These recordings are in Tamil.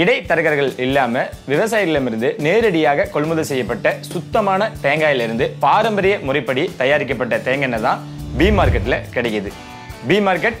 இடைத்தரகர்கள் இல்லாமல் விவசாயிகளிடமிருந்து நேரடியாக கொள்முதல் செய்யப்பட்ட சுத்தமான தேங்காயிலிருந்து பாரம்பரிய முறைப்படி தயாரிக்கப்பட்ட தேங்காய் தான் பி மார்க்கெட்டில் கிடைக்கிது பி மார்க்கெட்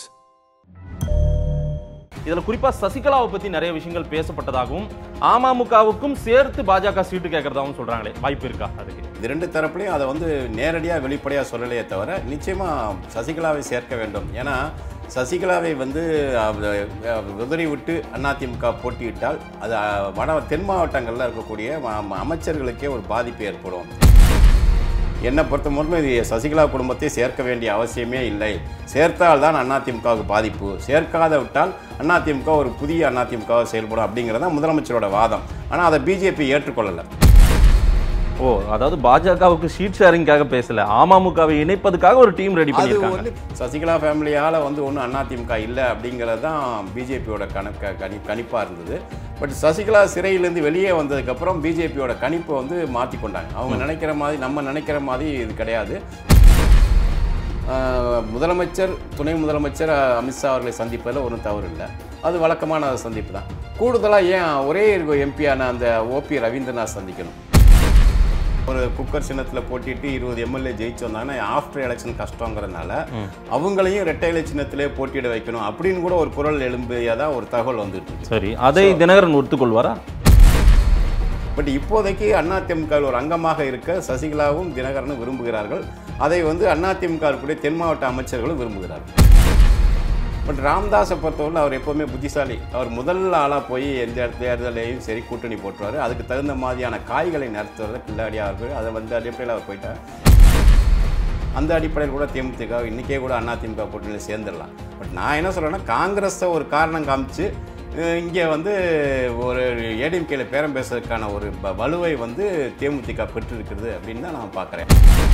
இதில் குறிப்பாக சசிகலாவை பற்றி நிறைய விஷயங்கள் பேசப்பட்டதாகவும் அமமுகவுக்கும் சேர்த்து பாஜக சீட்டு கேட்கறதாகவும் சொல்கிறாங்களே வாய்ப்பு இருக்கா அதுக்கு இது ரெண்டு தரப்புலையும் அதை வந்து நேரடியாக வெளிப்படையாக சொல்லலையே தவிர நிச்சயமாக சசிகலாவை சேர்க்க வேண்டும் ஏன்னா சசிகலாவை வந்து உதறி விட்டு அதிமுக போட்டியிட்டால் அது வட தென் மாவட்டங்களில் இருக்கக்கூடிய அமைச்சர்களுக்கே ஒரு பாதிப்பு ஏற்படும் என்னை பொறுத்த மட்டும் இது சசிகலா குடும்பத்தை சேர்க்க வேண்டிய அவசியமே இல்லை சேர்த்தால் தான் அதிமுகவுக்கு பாதிப்பு சேர்க்காத விட்டால் அதிமுக ஒரு புதிய அதிமுகவை செயல்படும் அப்படிங்கிறது தான் முதலமைச்சரோட வாதம் ஆனால் அதை பிஜேபி ஏற்றுக்கொள்ளலை ஓ அதாவது பாஜகவுக்கு ஷீட் ஷேரிங்காக பேசல அமமுகவை இணைப்பதுக்காக ஒரு டீம் ரெடி பண்ணியிருக்காங்க சசிகலா ஃபேமிலியால் வந்து ஒன்றும் அதிமுக இல்லை அப்படிங்கிறது தான் பிஜேபியோட கணக்க கணி கணிப்பாக இருந்தது பட் சசிகலா சிறையிலேருந்து வெளியே வந்ததுக்கப்புறம் பிஜேபியோட கணிப்பை வந்து மாற்றி கொண்டாங்க அவங்க நினைக்கிற மாதிரி நம்ம நினைக்கிற மாதிரி இது கிடையாது முதலமைச்சர் துணை முதலமைச்சர் அமித்ஷா அவர்களை சந்திப்பதில் ஒன்றும் தவறு இல்லை அது வழக்கமான சந்திப்பு தான் கூடுதலாக ஏன் ஒரே எம்பியான அந்த ஓபி ரவீந்திரநாத் சந்திக்கணும் ஒரு குக்கர் சின்னத்தில் போட்டிட்டு இருபது எம்எல்ஏ ஜெயிச்சு வந்தாங்கன்னா ஆஃப்டர் எலெக்ஷன் கஷ்டங்கிறதுனால அவங்களையும் ரெட்டை இலை சின்னத்திலே போட்டியிட வைக்கணும் அப்படின்னு கூட ஒரு குரல் எழும்பியதாக ஒரு தகவல் வந்துட்டு சரி அதை தினகரன் ஒத்துக்கொள்வாரா பட் இப்போதைக்கு அதிமுக ஒரு அங்கமாக இருக்க சசிகலாவும் தினகரனும் விரும்புகிறார்கள் அதை வந்து கூட தென் மாவட்ட அமைச்சர்களும் விரும்புகிறார்கள் பட் ராம்தாஸை பொறுத்தவரை அவர் எப்போவுமே புத்திசாலி அவர் முதல் ஆளாக போய் எந்த தேர்தலையும் சரி கூட்டணி போட்டுருவார் அதுக்கு தகுந்த மாதிரியான காய்களை நிறுத்துறது பிள்ளாடியாக இருக்கும் அதை வந்து அடிப்படையில் அவர் போயிட்டார் அந்த அடிப்படையில் கூட திமுக இன்றைக்கே கூட அதிமுக கூட்டணியில் சேர்ந்துடலாம் பட் நான் என்ன சொல்கிறேன்னா காங்கிரஸை ஒரு காரணம் காமிச்சு இங்கே வந்து ஒரு ஏடிஎம்கேல பேரம் பேசுறதுக்கான ஒரு வலுவை வந்து தேமுதிக பெற்றிருக்கிறது அப்படின்னு தான் நான் பார்க்குறேன்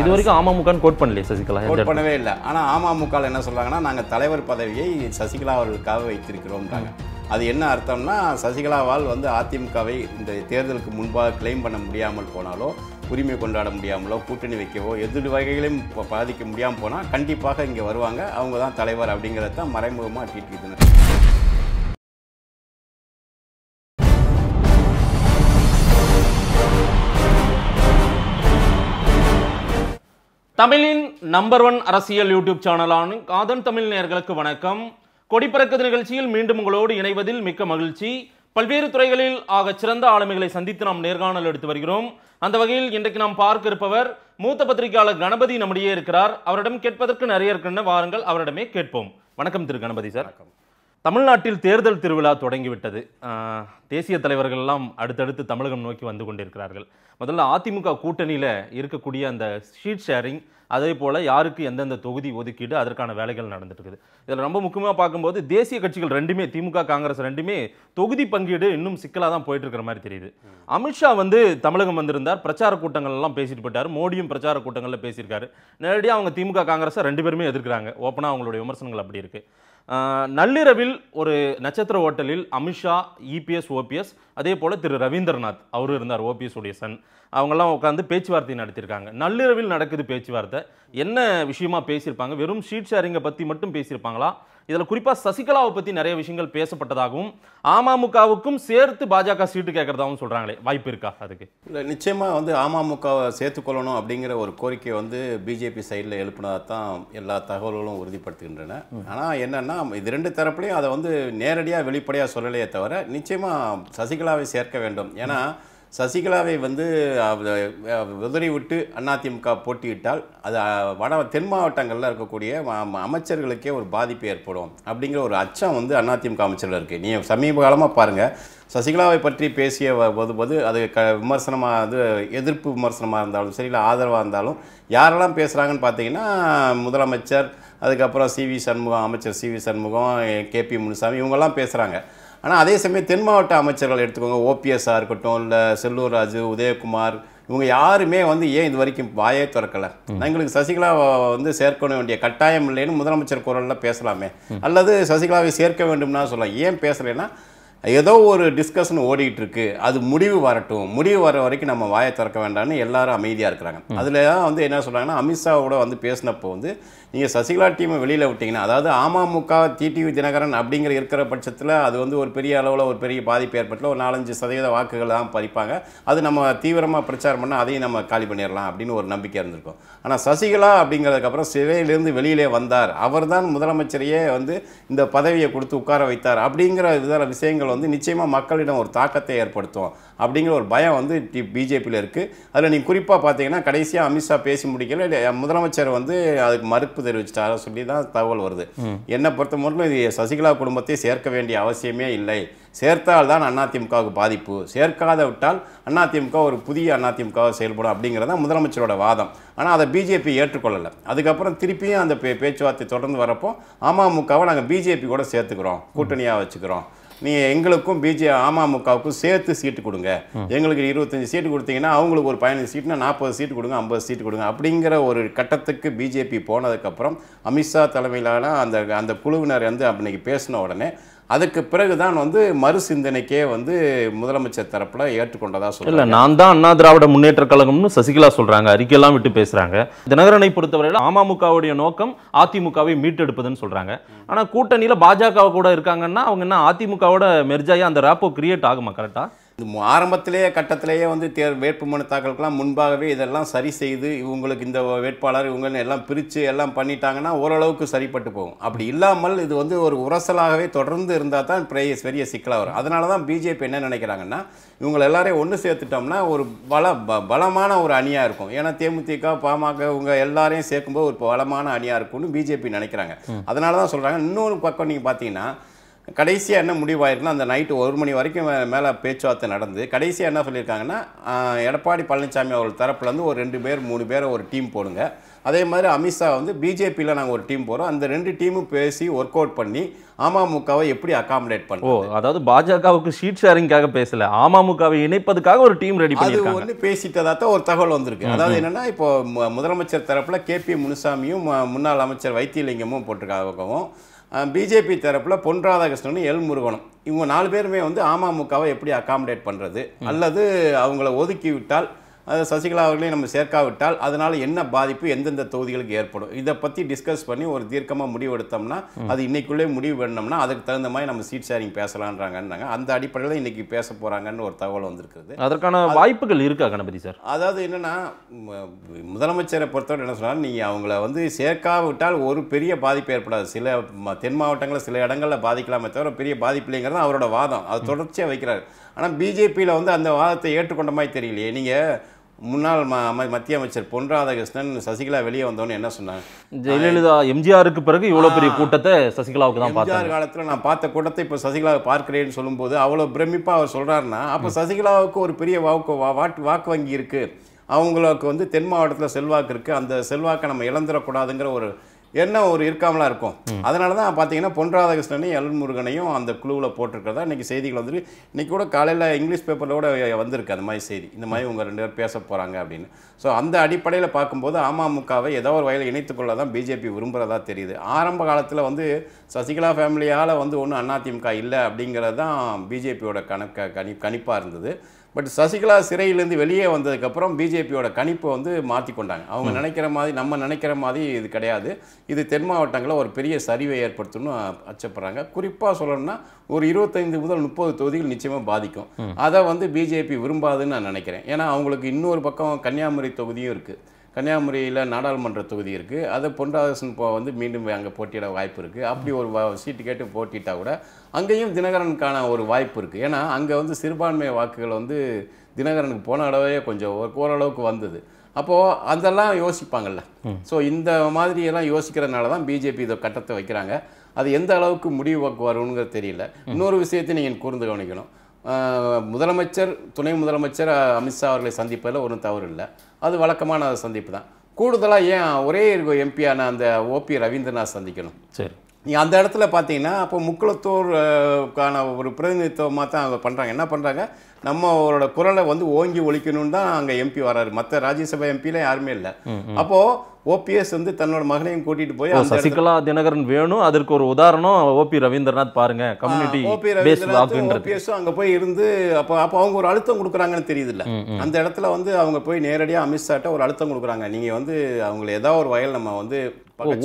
இது வரைக்கும் அமமுகன்னு கோட் பண்ணலையே சசிகலா கோட் பண்ணவே இல்லை ஆனால் அமமுக என்ன சொல்கிறாங்கன்னா நாங்கள் தலைவர் பதவியை சசிகலா அவர்களுக்காக வைத்திருக்கிறோம்ன்றாங்க அது என்ன அர்த்தம்னா சசிகலாவால் வந்து அதிமுகவை இந்த தேர்தலுக்கு முன்பாக கிளைம் பண்ண முடியாமல் போனாலோ உரிமை கொண்டாட முடியாமலோ கூட்டணி வைக்கவோ எதிர் வகைகளையும் பாதிக்க முடியாமல் போனால் கண்டிப்பாக இங்கே வருவாங்க அவங்க தான் தலைவர் அப்படிங்கிறத மறைமுகமாக டிடி தமிழின் நம்பர் ஒன் அரசியல் யூடியூப் சேனலான காதன் தமிழ் நேர்களுக்கு வணக்கம் கொடிப்பறக்கு நிகழ்ச்சியில் மீண்டும் உங்களோடு இணைவதில் மிக்க மகிழ்ச்சி பல்வேறு துறைகளில் ஆக சிறந்த ஆளுமைகளை சந்தித்து நாம் நேர்காணல் எடுத்து வருகிறோம் அந்த வகையில் இன்றைக்கு நாம் பார்க்க இருப்பவர் மூத்த பத்திரிகையாளர் கணபதி நம்முடைய இருக்கிறார் அவரிடம் கேட்பதற்கு நிறைய இருக்குன்னு வாருங்கள் அவரிடமே கேட்போம் வணக்கம் திரு கணபதி சார் வணக்கம் தமிழ்நாட்டில் தேர்தல் திருவிழா தொடங்கிவிட்டது தேசிய தலைவர்கள் எல்லாம் அடுத்தடுத்து தமிழகம் நோக்கி வந்து கொண்டிருக்கிறார்கள் முதல்ல அதிமுக கூட்டணியில் இருக்கக்கூடிய அந்த ஷீட் ஷேரிங் அதே போல் யாருக்கு எந்தெந்த தொகுதி ஒதுக்கீடு அதற்கான வேலைகள் நடந்துட்டுருக்குது இதில் ரொம்ப முக்கியமாக பார்க்கும்போது தேசிய கட்சிகள் ரெண்டுமே திமுக காங்கிரஸ் ரெண்டுமே தொகுதி பங்கீடு இன்னும் சிக்கலாக தான் போயிட்டுருக்கிற மாதிரி தெரியுது அமித்ஷா வந்து தமிழகம் வந்திருந்தார் பிரச்சார கூட்டங்கள்லாம் பேசிட்டு போயிட்டார் மோடியும் பிரச்சார கூட்டங்களில் பேசியிருக்காரு நேரடியாக அவங்க திமுக காங்கிரஸை ரெண்டு பேருமே எதிர்க்கிறாங்க ஓப்பனாக அவங்களுடைய விமர்சனங்கள் அப்படி இருக்குது நள்ளிரவில் ஒரு நட்சத்திர ஓட்டலில் அமித்ஷா இபிஎஸ் ஓபிஎஸ் அதே போல் திரு ரவீந்திரநாத் அவரும் இருந்தார் ஓபிஎஸ் உடைய சன் அவங்கெல்லாம் உட்காந்து பேச்சுவார்த்தை நடத்தியிருக்காங்க நள்ளிரவில் நடக்குது பேச்சுவார்த்தை என்ன விஷயமா பேசியிருப்பாங்க வெறும் ஷீட் ஷேரிங்கை பற்றி மட்டும் பேசியிருப்பாங்களா இதில் குறிப்பாக சசிகலாவை பற்றி நிறைய விஷயங்கள் பேசப்பட்டதாகவும் அமமுகவுக்கும் சேர்த்து பாஜக சீட்டு கேட்கறதாகவும் சொல்கிறாங்களே வாய்ப்பு இருக்கா அதுக்கு இல்லை நிச்சயமாக வந்து அமமுகவை சேர்த்துக்கொள்ளணும் அப்படிங்கிற ஒரு கோரிக்கை வந்து பிஜேபி சைடில் எழுப்பினதாக தான் எல்லா தகவல்களும் உறுதிப்படுத்துகின்றன ஆனால் என்னென்னா இது ரெண்டு தரப்புலையும் அதை வந்து நேரடியாக வெளிப்படையாக சொல்லலையே தவிர நிச்சயமாக சசிகலாவை சேர்க்க வேண்டும் ஏன்னா சசிகலாவை வந்து உதறி விட்டு அதிமுக போட்டியிட்டால் அது வட தென் மாவட்டங்களில் இருக்கக்கூடிய அமைச்சர்களுக்கே ஒரு பாதிப்பு ஏற்படும் அப்படிங்கிற ஒரு அச்சம் வந்து அதிமுக அமைச்சர்கள் இருக்குது நீ சமீப காலமாக பாருங்கள் சசிகலாவை பற்றி பேசிய போது அது க விமர்சனமாக அது எதிர்ப்பு விமர்சனமாக இருந்தாலும் சரி இல்லை ஆதரவாக இருந்தாலும் யாரெல்லாம் பேசுகிறாங்கன்னு பார்த்தீங்கன்னா முதலமைச்சர் அதுக்கப்புறம் சி வி சண்முகம் அமைச்சர் C V Shanmugam K P Munusamy இவங்கெல்லாம் பேசுகிறாங்க ஆனால் அதே சமயம் தென் மாவட்ட அமைச்சர்கள் எடுத்துக்கோங்க ஓபிஎஸ்ஸாக இருக்கட்டும் இல்லை செல்லூர் ராஜு உதயகுமார் இவங்க யாருமே வந்து ஏன் இது வரைக்கும் வாயே திறக்கலை எங்களுக்கு சசிகலா வந்து சேர்க்க வேண்டிய கட்டாயம் இல்லைன்னு முதலமைச்சர் குரலில் பேசலாமே அல்லது சசிகலாவை சேர்க்க வேண்டும்னா சொல்லலாம் ஏன் பேசலைன்னா ஏதோ ஒரு டிஸ்கஷன் ஓடிக்கிட்டு இருக்கு அது முடிவு வரட்டும் முடிவு வர வரைக்கும் நம்ம வாயை திறக்க வேண்டாம்னு எல்லாரும் அமைதியாக இருக்கிறாங்க அதில் வந்து என்ன சொல்கிறாங்கன்னா அமித்ஷாவோட வந்து பேசினப்போ வந்து நீங்கள் சசிகலா டீமை வெளியில் விட்டிங்கன்னா அதாவது அமமுக டிடிவி தினகரன் அப்படிங்கிற இருக்கிற பட்சத்தில் அது வந்து ஒரு பெரிய அளவில் ஒரு பெரிய பாதிப்பு ஏற்பட்டில் ஒரு நாலஞ்சு சதவீத வாக்குகள் தான் பறிப்பாங்க அது நம்ம தீவிரமாக பிரச்சாரம் பண்ணால் அதையும் நம்ம காலி பண்ணிடலாம் அப்படின்னு ஒரு நம்பிக்கை இருந்திருக்கும் ஆனால் சசிகலா அப்படிங்கிறதுக்கப்புறம் சிறையிலேருந்து வெளியிலே வந்தார் அவர் தான் முதலமைச்சரையே வந்து இந்த பதவியை கொடுத்து உட்கார வைத்தார் அப்படிங்கிற இதான விஷயங்கள் வந்து நிச்சயமாக மக்களிடம் ஒரு தாக்கத்தை ஏற்படுத்தும் அப்படிங்கிற ஒரு பயம் வந்து பிஜேபியில் இருக்குது அதில் நீங்கள் குறிப்பாக பார்த்தீங்கன்னா கடைசியாக அமித்ஷா பேசி முடிக்கல முதலமைச்சர் வந்து அதுக்கு மறு எதிர்ப்பு தெரிவிச்சிட்டாரா சொல்லி தான் தகவல் வருது என்னை பொறுத்த மட்டும் இது சசிகலா குடும்பத்தை சேர்க்க வேண்டிய அவசியமே இல்லை சேர்த்தால் தான் அதிமுகவுக்கு பாதிப்பு சேர்க்காத விட்டால் அதிமுக ஒரு புதிய அதிமுக செயல்படும் அப்படிங்கிறது தான் முதலமைச்சரோட வாதம் ஆனால் அதை பிஜேபி ஏற்றுக்கொள்ளலை அதுக்கப்புறம் திருப்பியும் அந்த பேச்சுவார்த்தை தொடர்ந்து வரப்போ அமமுகவை நாங்கள் பிஜேபி கூட சேர்த்துக்கிறோம் கூட்டணியாக வச்சுக்கிறோம் நீங்கள் எங்களுக்கும் பிஜே அமமுகவுக்கும் சேர்த்து சீட்டு கொடுங்க எங்களுக்கு இருபத்தஞ்சி சீட்டு கொடுத்தீங்கன்னா அவங்களுக்கு ஒரு பதினஞ்சு சீட்னா நாற்பது சீட்டு கொடுங்க ஐம்பது சீட்டு கொடுங்க அப்படிங்கிற ஒரு கட்டத்துக்கு பிஜேபி போனதுக்கப்புறம் அமித்ஷா தலைமையிலான அந்த அந்த குழுவினர் வந்து அன்னைக்கு பேசின உடனே அதுக்கு பிறகு தான் வந்து மறுசிந்தனைக்கே வந்து முதலமைச்சர் தரப்பில் ஏற்றுக்கொண்டதாக சொல்ல இல்லை நான் தான் அண்ணா திராவிட முன்னேற்ற கழகம்னு சசிகலா சொல்கிறாங்க அறிக்கையெல்லாம் விட்டு பேசுகிறாங்க தினகரனை பொறுத்தவரையில் அமமுகவுடைய நோக்கம் அதிமுகவை மீட்டெடுப்பதுன்னு சொல்கிறாங்க ஆனால் கூட்டணியில் பாஜக கூட இருக்காங்கன்னா அவங்க என்ன அதிமுகவோட மெர்ஜாயாக அந்த ரேப்போ கிரியேட் ஆகுமா கரெக்டாக ஆரம்பத்திலேயே கட்டத்திலேயே வந்து தேர் வேட்புமனு தாக்கலுக்கெல்லாம் முன்பாகவே இதெல்லாம் சரி செய்து இவங்களுக்கு இந்த வேட்பாளர் இவங்கன்னு எல்லாம் பிரித்து எல்லாம் பண்ணிட்டாங்கன்னா ஓரளவுக்கு சரிப்பட்டு போகும் அப்படி இல்லாமல் இது வந்து ஒரு உரசலாகவே தொடர்ந்து இருந்தால் தான் பெரிய பெரிய சிக்கலாக வரும் அதனால தான் பிஜேபி என்ன நினைக்கிறாங்கன்னா இவங்க எல்லாரையும் ஒன்று சேர்த்துட்டோம்னா ஒரு பல ப பலமான ஒரு அணியாக இருக்கும் ஏன்னா தேமுதிக பாமக இவங்க எல்லாரையும் சேர்க்கும்போது ஒரு பலமான அணியாக இருக்கும்னு பிஜேபி நினைக்கிறாங்க அதனால தான் சொல்கிறாங்க இன்னொரு பக்கம் நீங்கள் பார்த்தீங்கன்னா கடைசியாக என்ன முடிவாயிருக்குன்னா அந்த நைட்டு ஒரு மணி வரைக்கும் மேலே பேச்சுவார்த்தை நடந்து கடைசியாக என்ன சொல்லியிருக்காங்கன்னா எடப்பாடி பழனிசாமி அவர்கள் தரப்புலேருந்து ஒரு ரெண்டு பேர் மூணு பேரை ஒரு டீம் போடுங்க அதே மாதிரி அமித்ஷா வந்து பிஜேபியில் நாங்கள் ஒரு டீம் போகிறோம் அந்த ரெண்டு டீமும் பேசி ஒர்க் அவுட் பண்ணி அமமுகவை எப்படி அகாமடேட் பண்ணுவோம் அதாவது பாஜகவுக்கு ஷீட் ஷேரிங்காக பேசல அமமுகவை இணைப்பதுக்காக ஒரு டீம் ரெடி அது வந்து பேசிட்டதாக தான் ஒரு தகவல் வந்திருக்கு அதாவது என்னன்னா இப்போ முதலமைச்சர் தரப்பில் கே பி முனுசாமியும் முன்னாள் அமைச்சர் வைத்தியலிங்கமும் போட்டிருக்காகவும் பிஜேபி தரப்பில் பொன் ராதாகிருஷ்ணன் எல் முருகனும் இவங்க நாலு பேருமே வந்து அமமுகவை எப்படி அகாமடேட் பண்ணுறது அல்லது அவங்கள ஒதுக்கி விட்டால் அது சசிகலா அவர்களையும் நம்ம சேர்க்காவிட்டால் அதனால் என்ன பாதிப்பு எந்தெந்த தொகுதிகளுக்கு ஏற்படும் இதை பற்றி டிஸ்கஸ் பண்ணி ஒரு தீர்க்கமாக முடிவு எடுத்தோம்னா அது இன்னைக்குள்ளே முடிவு பண்ணோம்னா அதுக்கு தகுந்த மாதிரி நம்ம சீட் ஷேரிங் பேசலான்றாங்கன்னாங்க அந்த அடிப்படையில் இன்னைக்கு பேச போகிறாங்கன்னு ஒரு தகவல் வந்திருக்குது அதற்கான வாய்ப்புகள் இருக்கா கணபதி சார் அதாவது என்னென்னா முதலமைச்சரை பொறுத்தவரை என்ன சொன்னால் நீங்கள் அவங்கள வந்து சேர்க்காவிட்டால் ஒரு பெரிய பாதிப்பு ஏற்படாது சில தென் மாவட்டங்களில் சில இடங்களில் பாதிக்கலாமே தவிர பெரிய பாதிப்பு இல்லைங்கிறது அவரோட வாதம் அது தொடர்ச்சியாக வைக்கிறார் ஆனால் பிஜேபியில் வந்து அந்த வாதத்தை ஏற்றுக்கொண்ட மாதிரி தெரியலையே நீங்கள் முன்னாள் ம மத்திய அமைச்சர் பொன் ராதாகிருஷ்ணன் சசிகலா வெளியே வந்தோன்னு என்ன சொன்னாங்க ஜெயலலிதா எம்ஜிஆருக்கு பிறகு இவ்வளோ பெரிய கூட்டத்தை சசிகலாவுக்கு தான் எம்ஜிஆர் காலத்தில் நான் பார்த்த கூட்டத்தை இப்போ சசிகலாவை பார்க்கிறேன்னு சொல்லும்போது அவ்வளோ பிரமிப்பாக அவர் சொல்கிறாருன்னா அப்போ சசிகலாவுக்கு ஒரு பெரிய வாக்கு வாட் வாக்கு வங்கி இருக்குது அவங்களுக்கு வந்து தென் மாவட்டத்தில் செல்வாக்கு இருக்குது அந்த செல்வாக்கை நம்ம இழந்துடக்கூடாதுங்கிற ஒரு என்ன ஒரு இருக்காமலாம் இருக்கும் அதனால தான் பார்த்தீங்கன்னா பொன் ராதாகிருஷ்ணனையும் முருகனையும் அந்த குழுவில் போட்டிருக்கிறதா இன்றைக்கி செய்திகள் வந்துட்டு இன்றைக்கி கூட காலையில் இங்கிலீஷ் பேப்பரில் கூட வந்திருக்கு அந்த மாதிரி செய்தி இந்த மாதிரி உங்கள் ரெண்டு பேர் பேச போகிறாங்க அப்படின்னு ஸோ அந்த அடிப்படையில் பார்க்கும்போது அமமுகவை ஏதோ ஒரு வகையில் இணைத்துக்கொள்ள தான் பிஜேபி விரும்புகிறதா தெரியுது ஆரம்ப காலத்தில் வந்து சசிகலா ஃபேமிலியால் வந்து ஒன்றும் அதிமுக இல்லை அப்படிங்கிறது தான் பிஜேபியோட கணக்க கணி கணிப்பாக இருந்தது பட் சசிகலா சிறையிலேருந்து வெளியே வந்ததுக்கப்புறம் பிஜேபியோட கணிப்பை வந்து மாற்றி கொண்டாங்க அவங்க நினைக்கிற மாதிரி நம்ம நினைக்கிற மாதிரி இது கிடையாது இது தென் மாவட்டங்களில் ஒரு பெரிய சரிவை ஏற்படுத்தணும்னு அச்சப்படுறாங்க குறிப்பாக சொல்லணும்னா ஒரு இருபத்தைந்து முதல் முப்பது தொகுதிகள் நிச்சயமாக பாதிக்கும் அதை வந்து பிஜேபி விரும்பாதுன்னு நான் நினைக்கிறேன் ஏன்னா அவங்களுக்கு இன்னொரு பக்கம் கன்னியாகுமரி தொகுதியும் இருக்குது கன்னியாகுமரியில் நாடாளுமன்ற தொகுதி இருக்குது அதை பொன்ராதாசன் போ வந்து மீண்டும் அங்கே போட்டியிட வாய்ப்பு இருக்குது அப்படி ஒரு சீட்டு கேட்டு போட்டிட்டால் கூட அங்கேயும் தினகரனுக்கான ஒரு வாய்ப்பு இருக்குது ஏன்னா அங்கே வந்து சிறுபான்மை வாக்குகள் வந்து தினகரனுக்கு போன அளவே கொஞ்சம் ஓரளவுக்கு வந்தது அப்போது அதெல்லாம் யோசிப்பாங்கள்ல ஸோ இந்த மாதிரியெல்லாம் யோசிக்கிறதுனால தான் பிஜேபி இதை கட்டத்தை வைக்கிறாங்க அது எந்த அளவுக்கு முடிவு வரும்னுங்கிறது தெரியல இன்னொரு விஷயத்தையும் நீங்கள் கூர்ந்து கவனிக்கணும் முதலமைச்சர் துணை முதலமைச்சர் அமித்ஷா அவர்களை சந்திப்பதில் ஒன்றும் தவறு இல்லை அது வழக்கமான சந்திப்பு தான் கூடுதலாக ஏன் ஒரே எம்பியான அந்த ஓபி ரவீந்திரநாத் சந்திக்கணும் சரி அந்த இடத்துல பார்த்தீங்கன்னா அப்போ முக்குளத்தோருக்கான ஒரு பிரதிநிதித்துவமாக தான் அவங்க பண்ணுறாங்க என்ன பண்ணுறாங்க நம்ம அவரோட குரலை வந்து ஓங்கி ஒழிக்கணும்னு தான் அங்கே எம்பி வராரு மற்ற ராஜ்யசபா எம்பியில் யாருமே இல்லை அப்போது ஓபிஎஸ் வந்து தன்னோட மகனையும் கூட்டிட்டு போய் சசிகலா தினகரன் வேணும் அதற்கு ஒரு உதாரணம் ஓபி ரவீந்திரநாத் பாருங்க கம்யூனிட்டி ஓபி அங்க போய் இருந்து அப்போ அப்போ அவங்க ஒரு அழுத்தம் கொடுக்குறாங்கன்னு தெரியுது இல்ல அந்த இடத்துல வந்து அவங்க போய் நேரடியாக அமித்ஷாட்ட ஒரு அழுத்தம் கொடுக்குறாங்க நீங்க வந்து அவங்களை ஏதாவது ஒரு வயல் நம்ம வந்து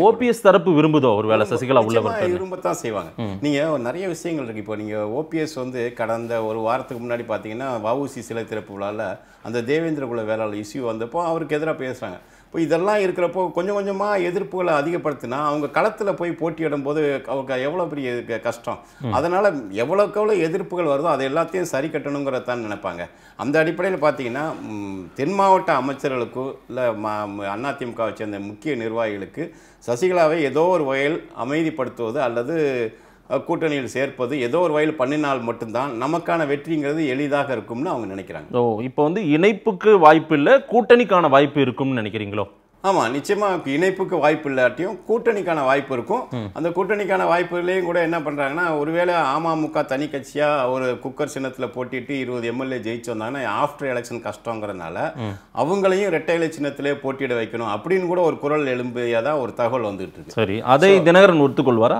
ஓபிஎஸ் தரப்பு விரும்புதோ ஒரு வேலை சசிகலா உள்ள விரும்பத்தான் செய்வாங்க நீங்க நிறைய விஷயங்கள் இருக்கு இப்போ நீங்க ஓபிஎஸ் வந்து கடந்த ஒரு வாரத்துக்கு முன்னாடி பாத்தீங்கன்னா வஉசி சிலை திறப்பு விழால அந்த தேவேந்திர குல வேளாள் இஷ்யூ வந்தப்போ அவருக்கு எதிராக பேசுறாங்க இப்போ இதெல்லாம் இருக்கிறப்போ கொஞ்சம் கொஞ்சமாக எதிர்ப்புகளை அதிகப்படுத்தினா அவங்க களத்தில் போய் போட்டியிடும் போது அவங்க எவ்வளோ பெரிய கஷ்டம் அதனால் எவ்வளோக்கு எவ்வளோ எதிர்ப்புகள் வருதோ அதை எல்லாத்தையும் சரி கட்டணுங்கிறதான் நினைப்பாங்க அந்த அடிப்படையில் பார்த்தீங்கன்னா தென் மாவட்ட அமைச்சர்களுக்கும் இல்லை அதிமுகவை சேர்ந்த முக்கிய நிர்வாகிகளுக்கு சசிகலாவை ஏதோ ஒரு வகையில் அமைதிப்படுத்துவது அல்லது கூட்டணியில் சேர்ப்பது ஏதோ ஒரு வயல் பண்ணினால் மட்டும்தான் நமக்கான வெற்றிங்கிறது எளிதாக இருக்கும்னு அவங்க நினைக்கிறாங்க ஓ இப்போ வந்து இணைப்புக்கு வாய்ப்பு இல்லை கூட்டணிக்கான வாய்ப்பு இருக்கும்னு நினைக்கிறீங்களோ ஆமாம் நிச்சயமாக இணைப்புக்கு வாய்ப்பு இல்லாட்டியும் கூட்டணிக்கான வாய்ப்பு இருக்கும் அந்த கூட்டணிக்கான வாய்ப்புலேயும் கூட என்ன பண்ணுறாங்கன்னா ஒருவேளை அமமுக தனி கட்சியாக ஒரு குக்கர் சின்னத்தில் போட்டிட்டு இருபது எம்எல்ஏ ஜெயிச்சு வந்தாங்கன்னா ஆஃப்டர் எலெக்ஷன் கஷ்டங்கிறதுனால அவங்களையும் ரெட்டை இலை சின்னத்திலே போட்டியிட வைக்கணும் அப்படின்னு கூட ஒரு குரல் எழும்பியதாக ஒரு தகவல் வந்துட்டு இருக்கு சரி அதை தினகரன் ஒத்துக்கொள்வாரா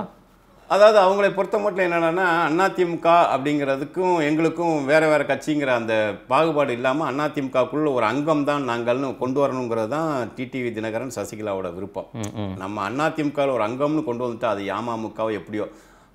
அதாவது அவங்களை பொறுத்த மட்டும் என்னென்னா அதிமுக அப்படிங்கிறதுக்கும் எங்களுக்கும் வேறு வேறு கட்சிங்கிற அந்த பாகுபாடு இல்லாமல் அதிமுகக்குள்ள ஒரு அங்கம் தான் நாங்கள்னு கொண்டு வரணுங்கிறது தான் டிடிவி தினகரன் சசிகலாவோட விருப்பம் நம்ம அதிமுகவில் ஒரு அங்கம்னு கொண்டு வந்துட்டு அது அமமுகவோ எப்படியோ